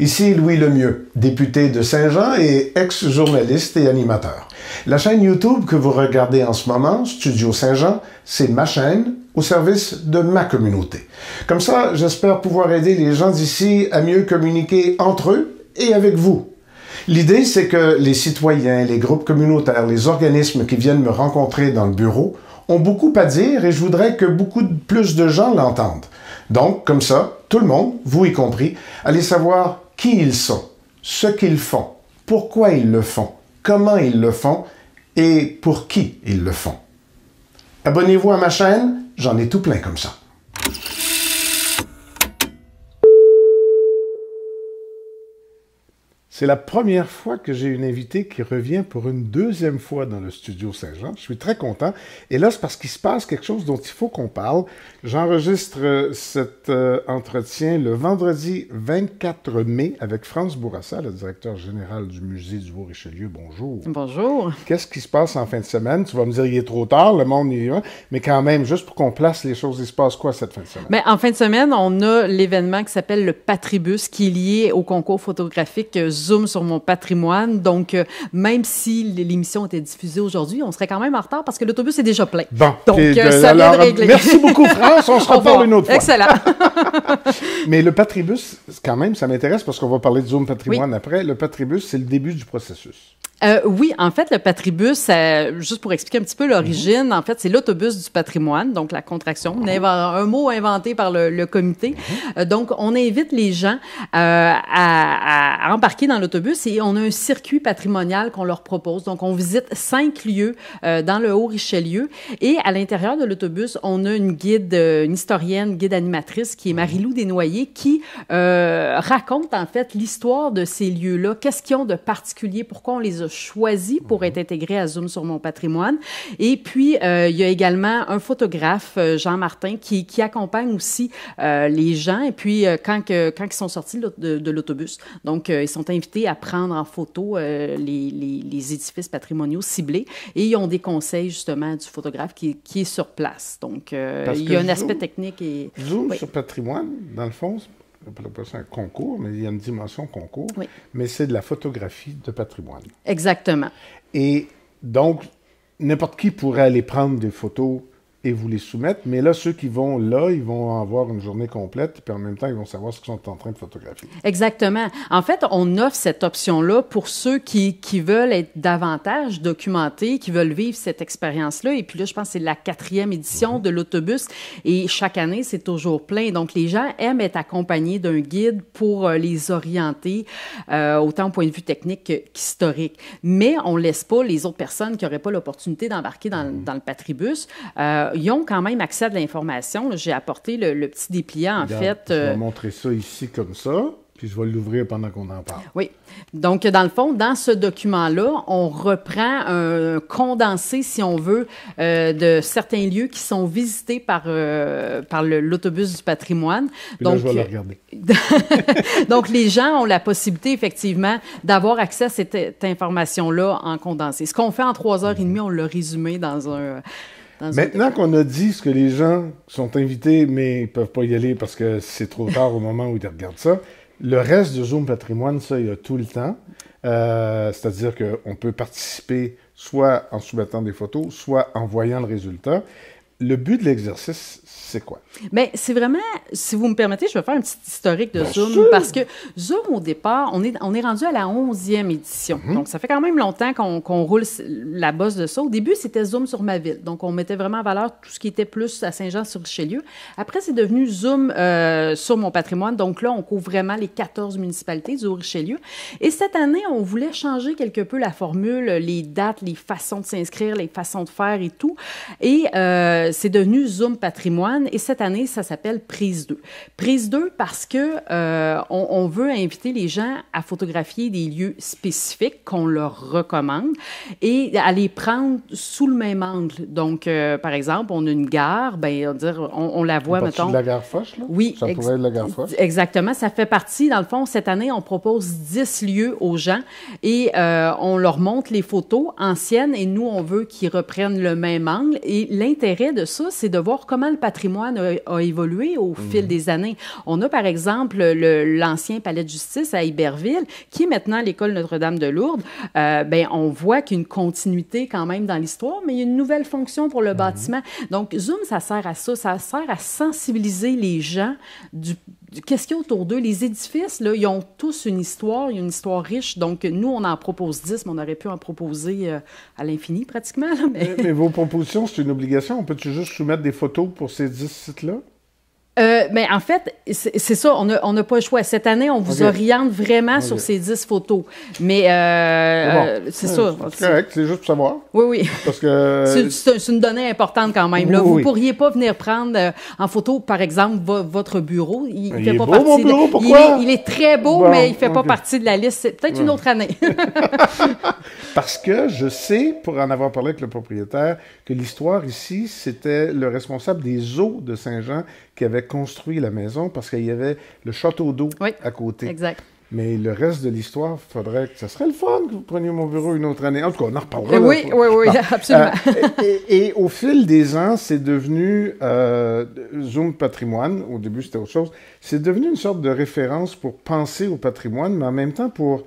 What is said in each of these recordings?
Ici Louis Lemieux, député de Saint-Jean et ex-journaliste et animateur. La chaîne YouTube que vous regardez en ce moment, Studio Saint-Jean, c'est ma chaîne au service de ma communauté. Comme ça, j'espère pouvoir aider les gens d'ici à mieux communiquer entre eux et avec vous. L'idée, c'est que les citoyens, les groupes communautaires, les organismes qui viennent me rencontrer dans le bureau ont beaucoup à dire et je voudrais que beaucoup plus de gens l'entendent. Donc, comme ça, tout le monde, vous y compris, allez savoir qui ils sont, ce qu'ils font, pourquoi ils le font, comment ils le font et pour qui ils le font. Abonnez-vous à ma chaîne, j'en ai tout plein comme ça. C'est la première fois que j'ai une invitée qui revient pour une deuxième fois dans le studio Saint-Jean. Je suis très content. Et là, c'est parce qu'il se passe quelque chose dont il faut qu'on parle. J'enregistre euh, cet euh, entretien le vendredi 24 mai avec France Bourassa, le directeur général du musée du Haut-Richelieu. Bonjour. Bonjour. Qu'est-ce qui se passe en fin de semaine? Tu vas me dire, qu'il est trop tard, le monde est va. Mais quand même, juste pour qu'on place les choses, il se passe quoi cette fin de semaine? Mais ben, en fin de semaine, on a l'événement qui s'appelle le Patribus, qui est lié au concours photographique Zoom euh, zoom sur mon patrimoine. Donc, euh, même si l'émission était diffusée aujourd'hui, on serait quand même en retard parce que l'autobus est déjà plein. Bon. Donc, euh, ça vient de régler. Merci beaucoup, France. On se reparle une autre fois. Excellent. Mais le patribus, quand même, ça m'intéresse parce qu'on va parler de zoom patrimoine après. Le patribus, c'est le début du processus. Euh, oui, en fait, le Patribus, euh, juste pour expliquer un petit peu l'origine, mhm. en fait, c'est l'autobus du patrimoine, donc la contraction, mhm. un, mot inventé par le, le comité. Mhm. Euh, donc, on invite les gens euh, à, à, embarquer dans l'autobus et on a un circuit patrimonial qu'on leur propose. Donc, on visite cinq lieux dans le Haut-Richelieu et à l'intérieur de l'autobus, on a une guide, une historienne, guide animatrice qui est Marie-Lou Desnoyers qui raconte en fait l'histoire de ces lieux-là, qu'est-ce qu'ils ont de particulier, pourquoi on les a choisi pour mhm. être intégré à Zoom sur mon patrimoine. Et puis, euh, il y a également un photographe, euh, Jean Martin, qui, accompagne aussi euh, les gens. Et puis, quand, que, quand ils sont sortis de, l'autobus, donc, ils sont invités à prendre en photo les, édifices patrimoniaux ciblés. Et ils ont des conseils, justement, du photographe qui, est sur place. Donc, il y a un aspect technique. Et... Zoom sur patrimoine, dans le fond, pas un concours, mais il y a une dimension concours, mais c'est de la photographie de patrimoine. Exactement. Et donc, n'importe qui pourrait aller prendre des photos et vous les soumettre. Mais là, ceux qui vont là, ils vont avoir une journée complète, puis en même temps, ils vont savoir ce qu'ils sont en train de photographier. Exactement. En fait, on offre cette option-là pour ceux qui, qui, veulent être davantage documentés, qui veulent vivre cette expérience-là. Et puis là, je pense que c'est la quatrième édition mhm. de l'autobus, et chaque année, c'est toujours plein. Donc, les gens aiment être accompagnés d'un guide pour euh, les orienter, euh, autant au point de vue technique qu'historique. Mais on laisse pas les autres personnes qui n'auraient pas l'opportunité d'embarquer dans, mhm. dans, le patribus. Euh, euh, ils ont quand même accès à de l'information. J'ai apporté le, petit dépliant, en fait. Je vais euh, montrer ça ici comme ça puis je vais l'ouvrir pendant qu'on en parle. Oui. Donc, dans le fond, dans ce document-là, on reprend un condensé, si on veut, euh, de certains lieux qui sont visités par, par l'autobus du patrimoine. Donc, Donc, les gens ont la possibilité, effectivement, d'avoir accès à cette information-là en condensé. Ce qu'on fait en trois heures et demie, on l'a résumé dans un Maintenant qu'on a dit ce que les gens sont invités, mais ils peuvent pas y aller parce que c'est trop tard au moment où ils regardent ça, le reste du Zoom Patrimoine, ça, il y a tout le temps. Euh, c'est-à-dire qu'on peut participer soit en soumettant des photos, soit en voyant le résultat le but de l'exercice, c'est quoi? Mais c'est vraiment, si vous me permettez, je vais faire un petit historique de Zoom parce que Zoom, au départ, on est, on est rendu à la 11e édition. Mhm. Donc, ça fait quand même longtemps qu'on roule la bosse de ça. Au début, c'était Zoom sur ma ville. Donc, on mettait vraiment en valeur tout ce qui était plus à Saint-Jean-sur-Richelieu. Après, c'est devenu Zoom euh, sur mon patrimoine. Donc là, on couvre vraiment les 14 municipalités du richelieu Et cette année, on voulait changer quelque peu la formule, les dates, les façons de s'inscrire, les façons de faire et tout. Et euh, c'est devenu Zoom Patrimoine et cette année, ça s'appelle Prise 2. Prise 2 parce que euh, on, veut inviter les gens à photographier des lieux spécifiques qu'on leur recommande et à les prendre sous le même angle. Donc, euh, par exemple, on a une gare, ben, on, on, la voit, mettons. De la gare Foch, là? Oui. Ça pourrait être la gare Foch. Exactement. Ça fait partie, dans le fond, cette année, on propose 10 lieux aux gens et euh, on leur montre les photos anciennes et nous, on veut qu'ils reprennent le même angle. Et l'intérêt de ça, c'est de voir comment le patrimoine a, évolué au mhm. fil des années. On a, par exemple, l'ancien palais de justice à Iberville, qui est maintenant l'école Notre-Dame de Lourdes. Euh, ben, on voit qu'une continuité quand même dans l'histoire, mais il y a une nouvelle fonction pour le mhm. bâtiment. Donc, Zoom, ça sert à ça. Ça sert à sensibiliser les gens du qu'est-ce qu'il y a autour d'eux? Les édifices, ils ont tous une histoire, une histoire riche. Donc, nous, on en propose dix, mais on aurait pu en proposer euh, à l'infini pratiquement. mais... vos propositions, c'est une obligation. On peut-tu juste soumettre des photos pour ces dix sites-là? Euh, mais en fait, c'est ça, on n'a pas le choix. Cette année, on vous oriente vraiment sur ces 10 photos. Mais euh, euh, c'est ça. C'est correct, c'est juste pour savoir. Oui, oui. Parce que... C'est une donnée importante quand même. vous ne pourriez pas venir prendre en photo, par exemple, votre bureau. Il, est pas beau, mon bureau, pourquoi? Il est, il est très beau, mais il ne fait pas partie de la liste. C'est peut-être une autre année. Parce que je sais, pour en avoir parlé avec le propriétaire, que l'histoire ici, c'était le responsable des eaux de Saint-Jean qui avait construit la maison parce qu'il y avait le château d'eau à côté. Mais le reste de l'histoire, faudrait que ça serait le fun que vous preniez mon bureau une autre année. En tout cas, on en reparlera. Oui, oui, oui, ah, absolument. et, au fil des ans, c'est devenu zone euh, Zoom Patrimoine. Au début, c'était autre chose. C'est devenu une sorte de référence pour penser au patrimoine, mais en même temps pour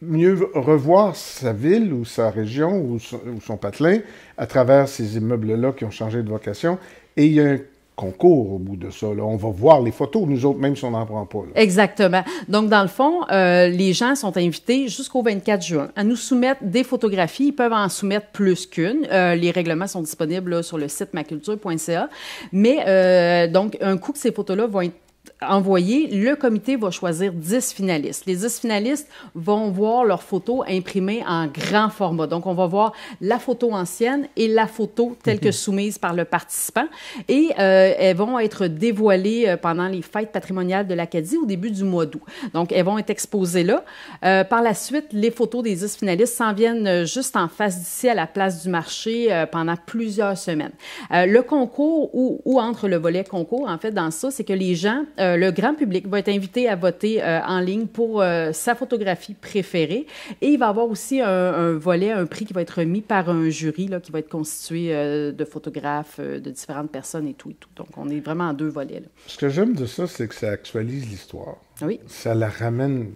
mieux revoir sa ville ou sa région ou son, ou son patelin à travers ces immeubles-là qui ont changé de vocation. Et il y a un concours au bout de ça. On va voir les photos, nous autres, même si on n'en prend pas. Exactement. Donc, dans le fond, euh, les gens sont invités jusqu'au 24 juin à nous soumettre des photographies. Ils peuvent en soumettre plus qu'une. Euh, les règlements sont disponibles sur le site maculture.ca. Mais euh, donc, un coup que ces photos-là vont être envoyé, le comité va choisir 10 finalistes. Les 10 finalistes vont voir leurs photos imprimées en grand format. Donc, on va voir la photo ancienne et la photo telle que mhm. soumise par le participant. Et euh, elles vont être dévoilées euh, pendant les fêtes patrimoniales de l'Acadie au début du mois d'août. Donc, elles vont être exposées là. Euh, par la suite, les photos des 10 finalistes s'en viennent juste en face d'ici à la place du marché pendant plusieurs semaines. le concours ou entre le volet concours, en fait, dans ça, c'est que les gens euh, le grand public va être invité à voter euh, en ligne pour euh, sa photographie préférée. Et il va avoir aussi un, volet, un prix qui va être remis par un jury qui va être constitué de photographes, de différentes personnes et tout, et tout. Donc, on est vraiment en deux volets. Ce que j'aime de ça, c'est que ça actualise l'histoire. Oui. Ça la ramène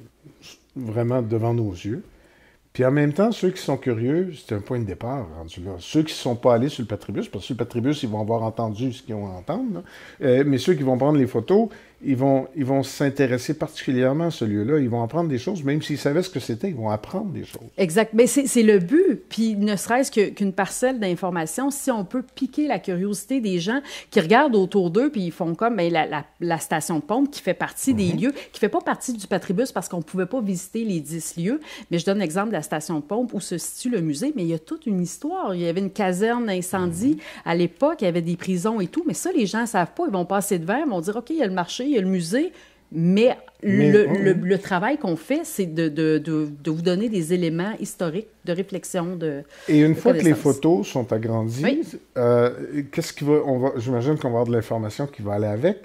vraiment devant nos yeux. Puis en même temps, ceux qui sont curieux, c'est un point de départ rendu là. Ceux qui ne sont pas allés sur le Patribus, parce que sur le Patribus, ils vont avoir entendu ce qu'ils ont à entendre, euh, mais ceux qui vont prendre les photos, ils vont ils vont s'intéresser particulièrement à ce lieu-là. Ils vont apprendre des choses, même s'ils savaient ce que c'était, ils vont apprendre des choses. Exact. Mais c'est le but. Puis ne serait-ce qu'une parcelle d'information, si on peut piquer la curiosité des gens qui regardent autour d'eux, puis ils font comme ben, la, la, station pompe qui fait partie des mhm. lieux, qui fait pas partie du Patribus parce qu'on pouvait pas visiter les dix lieux. Mais je donne l'exemple de la station pompe où se situe le musée, mais il y a toute une histoire. Il y avait une caserne d'incendie mhm. à l'époque, il y avait des prisons et tout. Mais ça, les gens savent pas. Ils vont passer devant, ils vont dire OK, il y a le marché il y a le musée, mais, le, travail qu'on fait, c'est de, vous donner des éléments historiques de réflexion. De, Et une fois que les photos sont agrandies, euh, qu'est-ce qui va, j'imagine qu'on va avoir de l'information qui va aller avec.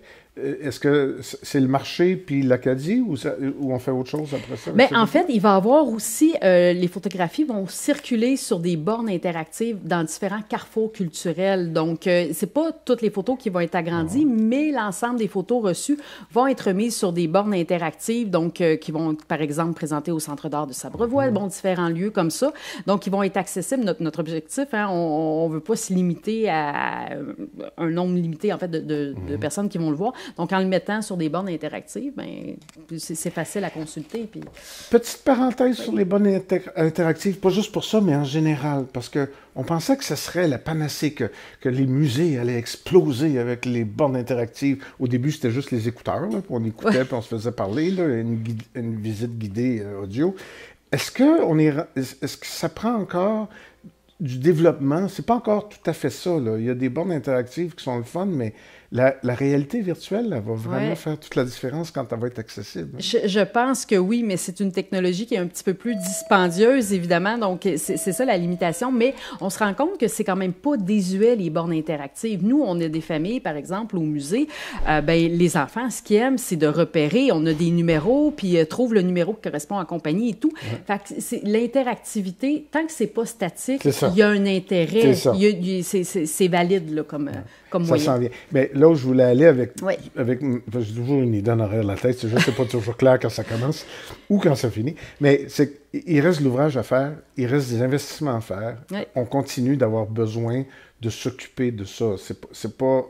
Euh, est-ce que c'est le marché puis l'Acadie ou, on fait autre chose après ça? Mais en fait, il va y avoir aussi, euh, les photographies vont circuler sur des bornes interactives dans différents carrefours culturels. Donc, euh, c'est pas toutes les photos qui vont être agrandies, mais l'ensemble des photos reçues vont être mises sur des bornes interactives, donc qui vont, par exemple, présenter au Centre d'art de Sabrevois, mhm. bon, différents lieux comme ça. Donc, ils vont être accessibles. Notre, objectif, hein, on ne veut pas se limiter à un nombre limité, en fait, de mhm. personnes qui vont le voir. Donc, en le mettant sur des bornes interactives, ben, c'est facile à consulter. Puis... Petite parenthèse sur les bornes interactives, pas juste pour ça, mais en général, parce qu'on pensait que ce serait la panacée, que, les musées allaient exploser avec les bornes interactives. Au début, c'était juste les écouteurs, là, on écoutait, puis on se faisait parler, là, une, visite guidée euh, audio. Est-ce que, on est, est-ce que ça prend encore du développement? C'est pas encore tout à fait ça. Là. Il y a des bornes interactives qui sont le fun, mais la, réalité virtuelle va vraiment faire toute la différence quand elle va être accessible. Je, pense que oui, mais c'est une technologie qui est un petit peu plus dispendieuse, évidemment. Donc, c'est ça la limitation. Mais on se rend compte que c'est quand même pas désuet, les bornes interactives. Nous, on a des familles, par exemple, au musée. Euh, ben, les enfants, ce qu'ils aiment, c'est de repérer. On a des numéros, puis ils euh, trouve le numéro qui correspond à la compagnie et tout. Ouais. Fait l'interactivité, tant que c'est pas statique, il y a un intérêt. C'est valide comme, ouais. comme ça moyen. Vient. Mais là où je voulais aller avec. avec j'ai toujours une idée en arrière de la tête, c'est juste pas toujours clair quand ça commence ou quand ça finit. Mais c'est il reste l'ouvrage à faire, il reste des investissements à faire. On continue d'avoir besoin de s'occuper de ça. C'est pas, pas,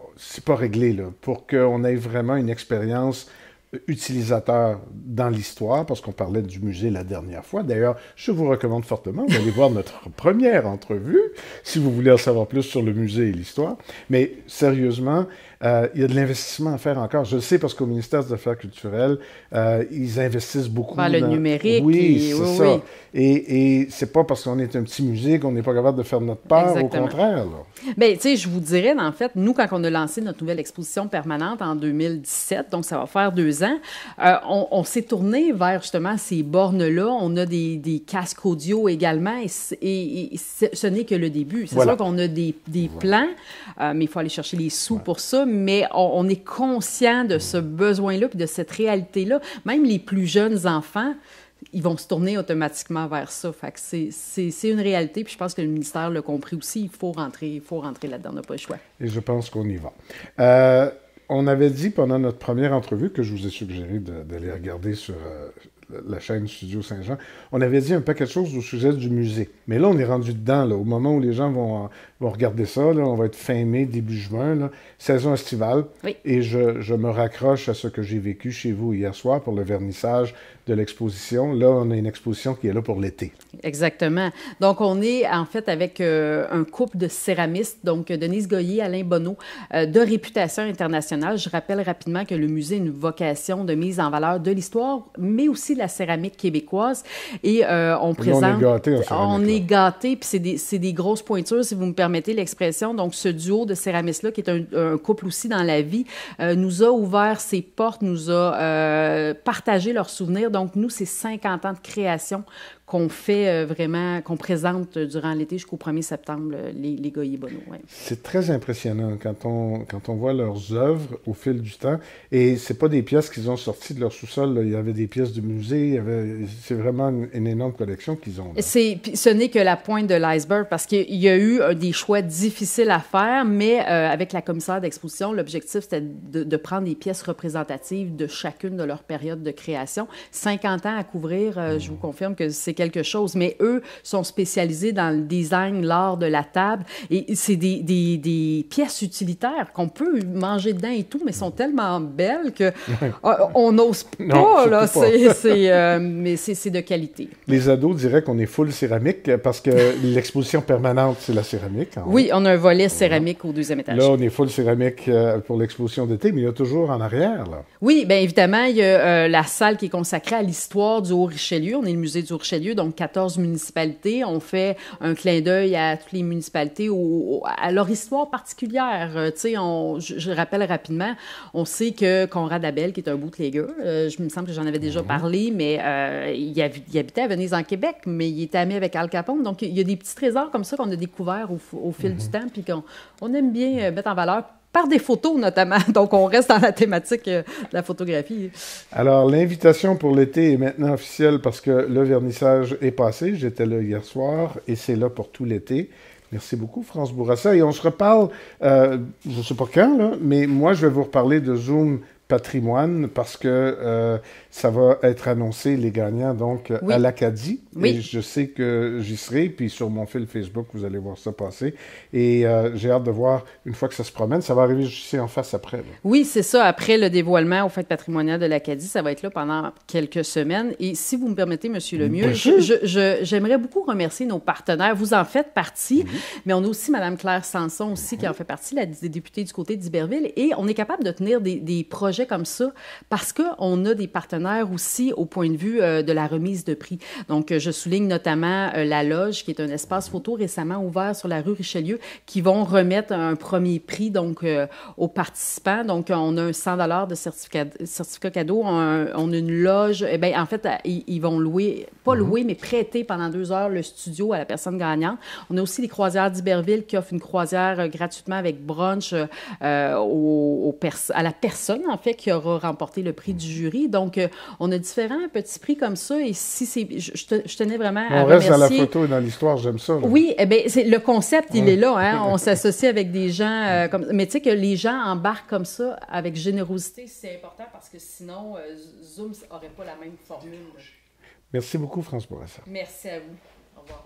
pas réglé, là. Pour qu'on ait vraiment une expérience euh, utilisateur dans l'histoire, parce qu'on parlait du musée la dernière fois. D'ailleurs, je vous recommande fortement d'aller voir notre première entrevue, si vous voulez en savoir plus sur le musée et l'histoire. Mais sérieusement, euh, il y a de l'investissement à faire encore. Je le sais parce qu'au ministère des Affaires culturelles, euh, ils investissent beaucoup. Par le numérique. Oui, c'est ça. Et, et c'est pas parce qu'on est un petit musée qu'on n'est pas capable de faire notre part, Exactement. au contraire. Bien, tu sais, je vous dirais, en fait, nous, quand on a lancé notre nouvelle exposition permanente en 2017, donc ça va faire deux ans, euh, on, s'est tourné vers justement ces bornes-là. On a des, casques audio également et, ce n'est que le début. C'est sûr qu'on a des, plans, mais il faut aller chercher les sous pour ça mais on, est conscient de ce besoin-là, puis de cette réalité-là. Même les plus jeunes enfants, ils vont se tourner automatiquement vers ça. Fait que c'est une réalité, puis je pense que le ministère l'a compris aussi. Il faut rentrer, il faut rentrer là-dedans, on n'a pas le choix. Et je pense qu'on y va. Euh, on avait dit pendant notre première entrevue que je vous ai suggéré d'aller regarder sur, euh, la chaîne Studio Saint-Jean, on avait dit un paquet de choses au sujet du musée. Mais là, on est rendu dedans, là, au moment où les gens vont, euh, regarder ça. Là, on va être fin mai, début juin, là, saison estivale. Et je, je, me raccroche à ce que j'ai vécu chez vous hier soir pour le vernissage de l'exposition. Là, on a une exposition qui est là pour l'été. Exactement. Donc, on est en fait avec euh, un couple de céramistes, donc Denise Goyer, Alain Bonneau, euh, de réputation internationale. Je rappelle rapidement que le musée a une vocation de mise en valeur de l'histoire, mais aussi de la céramique québécoise. Et euh, on présente... On est gâtés en On est gâtés, puis c'est des, des, grosses pointures, si vous me permettez l'expression. Donc, ce duo de céramistes-là, qui est un, couple aussi dans la vie, nous a ouvert ses portes, nous a partagé leurs souvenirs. Donc, nous, c'est 50 ans de création qu'on fait euh, vraiment, qu'on présente euh, durant l'été jusqu'au 1er septembre, euh, les, les Bonneau. C'est très impressionnant quand on, quand on voit leurs œuvres au fil du temps. Et c'est pas des pièces qu'ils ont sorties de leur sous-sol. Il y avait des pièces du musée. C'est vraiment une, énorme collection qu'ils ont. Ce n'est que la pointe de l'iceberg parce qu'il y a eu des choix difficiles à faire, mais avec la commissaire d'exposition, l'objectif, c'était de, prendre des pièces représentatives de chacune de leurs période de création. 50 ans à couvrir, je vous mmh. confirme que c'est quelque chose, mais eux sont spécialisés dans le design, l'art de la table, et c'est des, pièces utilitaires qu'on peut manger dedans et tout, mais sont tellement belles que euh, on n'ose pas, là, c'est, euh, mais c'est, de qualité. Les ados diraient qu'on est full céramique parce que l'exposition permanente, c'est la céramique. Hein. oui, on a un volet céramique au deuxième étage. Là, on est full céramique euh, pour l'exposition d'été, mais il y a toujours en arrière, là. Oui, bien évidemment, il y a la salle qui est consacrée à l'histoire du Haut-Richelieu. On est le musée du Haut-Richelieu donc 14 municipalités. On fait un clin d'œil à toutes les municipalités, ou, à leur histoire particulière. Euh, tu sais, je, rappelle rapidement, on sait que Conrad Abel, qui est un bootlegger, euh, je me semble que j'en avais déjà mhm. parlé, mais euh, il, habitait à Venise en Québec, mais il était ami avec Al Capone. Donc, il y a des petits trésors comme ça qu'on a découverts au, fil du mhm. temps, puis qu'on on aime bien euh, mettre en valeur par des photos notamment. Donc, on reste dans la thématique euh, de la photographie. Alors, l'invitation pour l'été est maintenant officielle parce que le vernissage est passé. J'étais là hier soir et c'est là pour tout l'été. Merci beaucoup, France Bourassa. Et on se reparle, euh, je ne sais pas quand, là, mais moi, je vais vous reparler de Zoom patrimoine parce que euh, ça va être annoncé, les gagnants, donc euh, à l'Acadie. Et je sais que j'y serai, puis sur mon fil Facebook, vous allez voir ça passer. Et euh, j'ai hâte de voir, une fois que ça se promène, ça va arriver juste en face après. Oui, c'est ça, après le dévoilement au Fait patrimonial de l'Acadie, ça va être là pendant quelques semaines. Et si vous me permettez, Monsieur Lemieux, j'aimerais beaucoup remercier nos partenaires. Vous en faites partie, mais on a aussi Madame Claire Sanson aussi qui en fait partie, la députée du côté d'Iberville. Et on est capable de tenir des, des projets comme ça parce qu'on a des partenaires aussi au point de vue euh, de la remise de prix. Donc, euh, je souligne notamment euh, la Loge, qui est un espace photo récemment ouvert sur la rue Richelieu, qui vont remettre un premier prix donc aux participants. Donc, on a un 100 de certificat, certificat cadeau. on a une loge. Eh bien, en fait, ils, vont louer, pas mhm. louer, mais prêter pendant deux heures le studio à la personne gagnante. On a aussi les croisières d'Iberville qui offrent une croisière gratuitement avec brunch à la personne, en fait qui aura remporté le prix du jury. Donc, euh, on a différents petits prix comme ça. Et si c'est, je, tenais vraiment à à. On reste dans la photo et dans l'histoire, j'aime ça. Oui, eh c'est, le concept, il est là. Hein. On s'associe avec des gens euh, comme ça. Mais tu sais, que les gens embarquent comme ça avec générosité, c'est important parce que sinon, euh, Zoom n'aurait pas la même formule. Merci beaucoup, François Bourassa. Merci à vous. Au revoir.